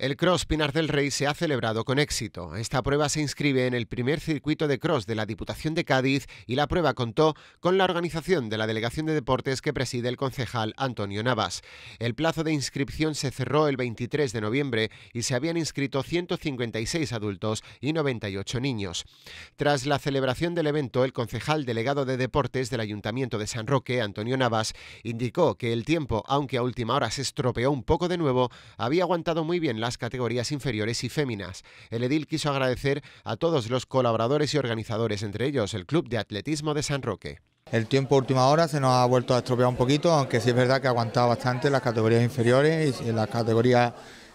El Cross Pinar del Rey se ha celebrado con éxito. Esta prueba se inscribe en el primer circuito de cross de la Diputación de Cádiz y la prueba contó con la organización de la Delegación de Deportes que preside el concejal Antonio Navas. El plazo de inscripción se cerró el 23 de noviembre y se habían inscrito 156 adultos y 98 niños. Tras la celebración del evento, el concejal delegado de Deportes del Ayuntamiento de San Roque, Antonio Navas, indicó que el tiempo, aunque a última hora se estropeó un poco de nuevo, había aguantado muy bien la categorías inferiores y féminas. El edil quiso agradecer a todos los colaboradores y organizadores, entre ellos el Club de Atletismo de San Roque. El tiempo última hora se nos ha vuelto a estropear un poquito, aunque sí es verdad que ha aguantado bastante las categorías inferiores y las categorías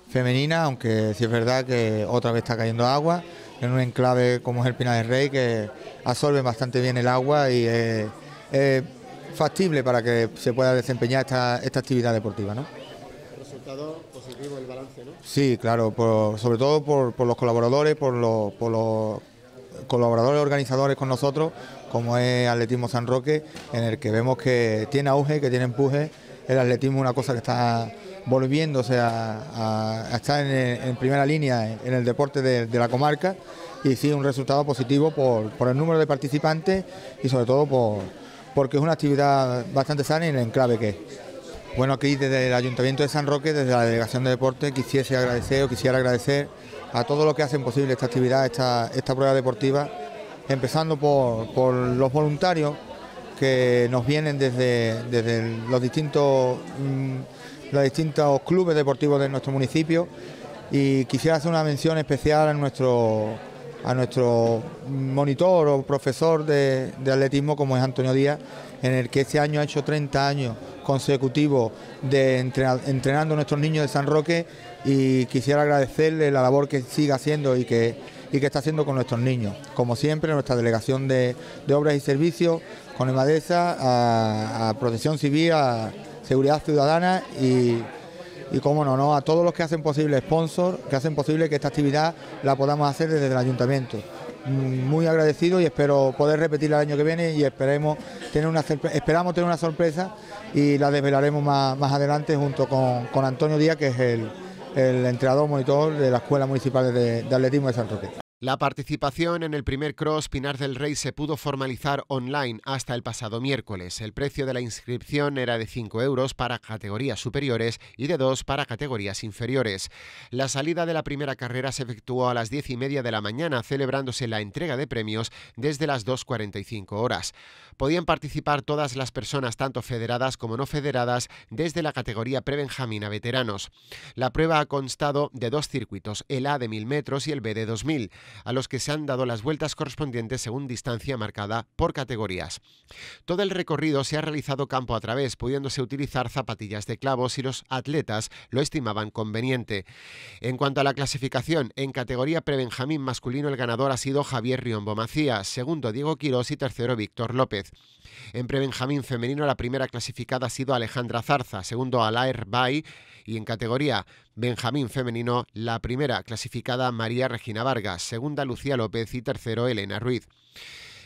femeninas, aunque sí es verdad que otra vez está cayendo agua en un enclave como es el Pinar del Rey, que absorbe bastante bien el agua y es, es factible para que se pueda desempeñar esta, esta actividad deportiva. ¿no? positivo el balance, ¿no? Sí, claro, sobre todo por, los colaboradores, por los, colaboradores organizadores con nosotros, como es Atletismo San Roque, en el que vemos que tiene auge, que tiene empuje. El atletismo es una cosa que está volviéndose a, estar en, primera línea en, el deporte de, la comarca y sí, un resultado positivo por, el número de participantes y sobre todo por, porque es una actividad bastante sana y en clave que es. Bueno, aquí desde el Ayuntamiento de San Roque, desde la Delegación de Deporte, quisiese agradecer o quisiera agradecer a todos los que hacen posible esta actividad, esta, prueba deportiva, empezando por, los voluntarios que nos vienen desde, los, distintos, mm, los distintos clubes deportivos de nuestro municipio y quisiera hacer una mención especial a nuestro a nuestro monitor o profesor de, atletismo como es Antonio Díaz, en el que este año ha hecho 30 años consecutivos de entrenando a nuestros niños de San Roque y quisiera agradecerle la labor que sigue haciendo y que, que está haciendo con nuestros niños. Como siempre, nuestra delegación de, obras y servicios, con EMADESA, a, a Protección Civil, a Seguridad Ciudadana y y cómo no, no, a todos los que hacen posible sponsor, que hacen posible que esta actividad la podamos hacer desde el ayuntamiento. Mm, muy agradecido y espero poder repetirla el año que viene y esperemos tener una esperamos tener una sorpresa y la desvelaremos más, más adelante junto con, con, Antonio Díaz, que es el, el entrenador monitor de la Escuela Municipal de, de Atletismo de San Roque. La participación en el primer cross Pinar del Rey se pudo formalizar online hasta el pasado miércoles. El precio de la inscripción era de 5 euros para categorías superiores y de 2 para categorías inferiores. La salida de la primera carrera se efectuó a las 10 y media de la mañana, celebrándose la entrega de premios desde las 2.45 horas. Podían participar todas las personas, tanto federadas como no federadas, desde la categoría a veteranos. La prueba ha constado de dos circuitos, el A de 1000 metros y el B de 2000 a los que se han dado las vueltas correspondientes según distancia marcada por categorías. Todo el recorrido se ha realizado campo a través, pudiéndose utilizar zapatillas de clavos si los atletas lo estimaban conveniente. En cuanto a la clasificación, en categoría prebenjamín masculino el ganador ha sido Javier Riombo Macías, segundo Diego Quirós y tercero Víctor López. En prebenjamín femenino la primera clasificada ha sido Alejandra Zarza, segundo Alair Bay y en categoría Benjamín femenino, la primera clasificada María Regina Vargas, segunda Lucía López y tercero Elena Ruiz.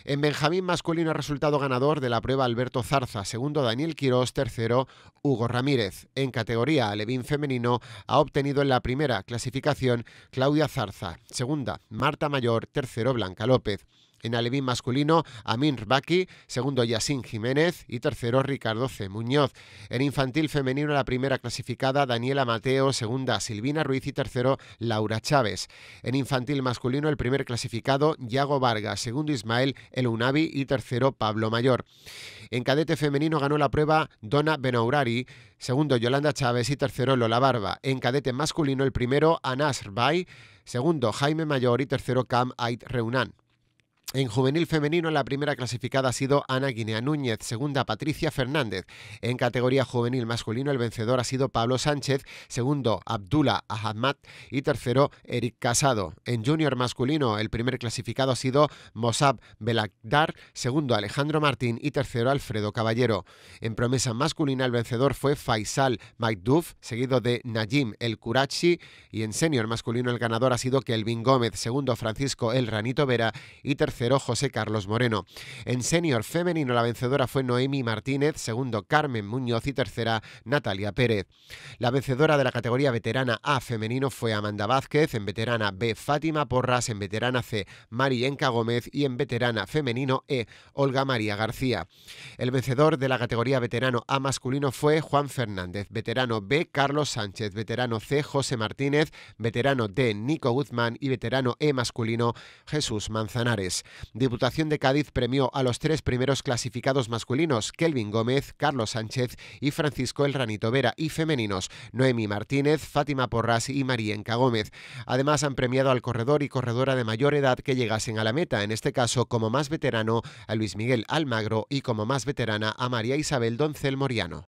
En Benjamín masculino ha resultado ganador de la prueba Alberto Zarza, segundo Daniel Quirós, tercero Hugo Ramírez. En categoría Alevín femenino ha obtenido en la primera clasificación Claudia Zarza, segunda Marta Mayor, tercero Blanca López. En alevín masculino, Amin Rbaki, segundo Yasin Jiménez y tercero Ricardo C. Muñoz. En infantil femenino, la primera clasificada Daniela Mateo, segunda Silvina Ruiz y tercero Laura Chávez. En infantil masculino, el primer clasificado Yago Vargas, segundo Ismael Elunavi y tercero Pablo Mayor. En cadete femenino ganó la prueba Donna Benaurari, segundo Yolanda Chávez y tercero Lola Barba. En cadete masculino, el primero Anas Rbay, segundo Jaime Mayor y tercero Cam Ait Reunan. En juvenil femenino, la primera clasificada ha sido Ana Guinea Núñez, segunda Patricia Fernández. En categoría juvenil masculino, el vencedor ha sido Pablo Sánchez, segundo Abdullah Ahmad y tercero Eric Casado. En junior masculino, el primer clasificado ha sido Mosab Belagdar, segundo Alejandro Martín y tercero Alfredo Caballero. En promesa masculina, el vencedor fue Faisal Maidouf, seguido de Najim El Kurachi. Y en senior masculino, el ganador ha sido Kelvin Gómez, segundo Francisco El Ranito Vera y tercero José Carlos Moreno. En senior femenino la vencedora fue Noemi Martínez, segundo Carmen Muñoz y tercera Natalia Pérez. La vencedora de la categoría veterana A femenino fue Amanda Vázquez, en veterana B Fátima Porras, en veterana C Marienka Gómez y en veterana femenino E Olga María García. El vencedor de la categoría veterano A masculino fue Juan Fernández, veterano B Carlos Sánchez, veterano C José Martínez, veterano D Nico Guzmán y veterano E masculino Jesús Manzanares. Diputación de Cádiz premió a los tres primeros clasificados masculinos, Kelvin Gómez, Carlos Sánchez y Francisco El Ranito Vera, y femeninos, Noemi Martínez, Fátima Porras y María Gómez. Además, han premiado al corredor y corredora de mayor edad que llegasen a la meta, en este caso como más veterano a Luis Miguel Almagro y como más veterana a María Isabel Doncel Moriano.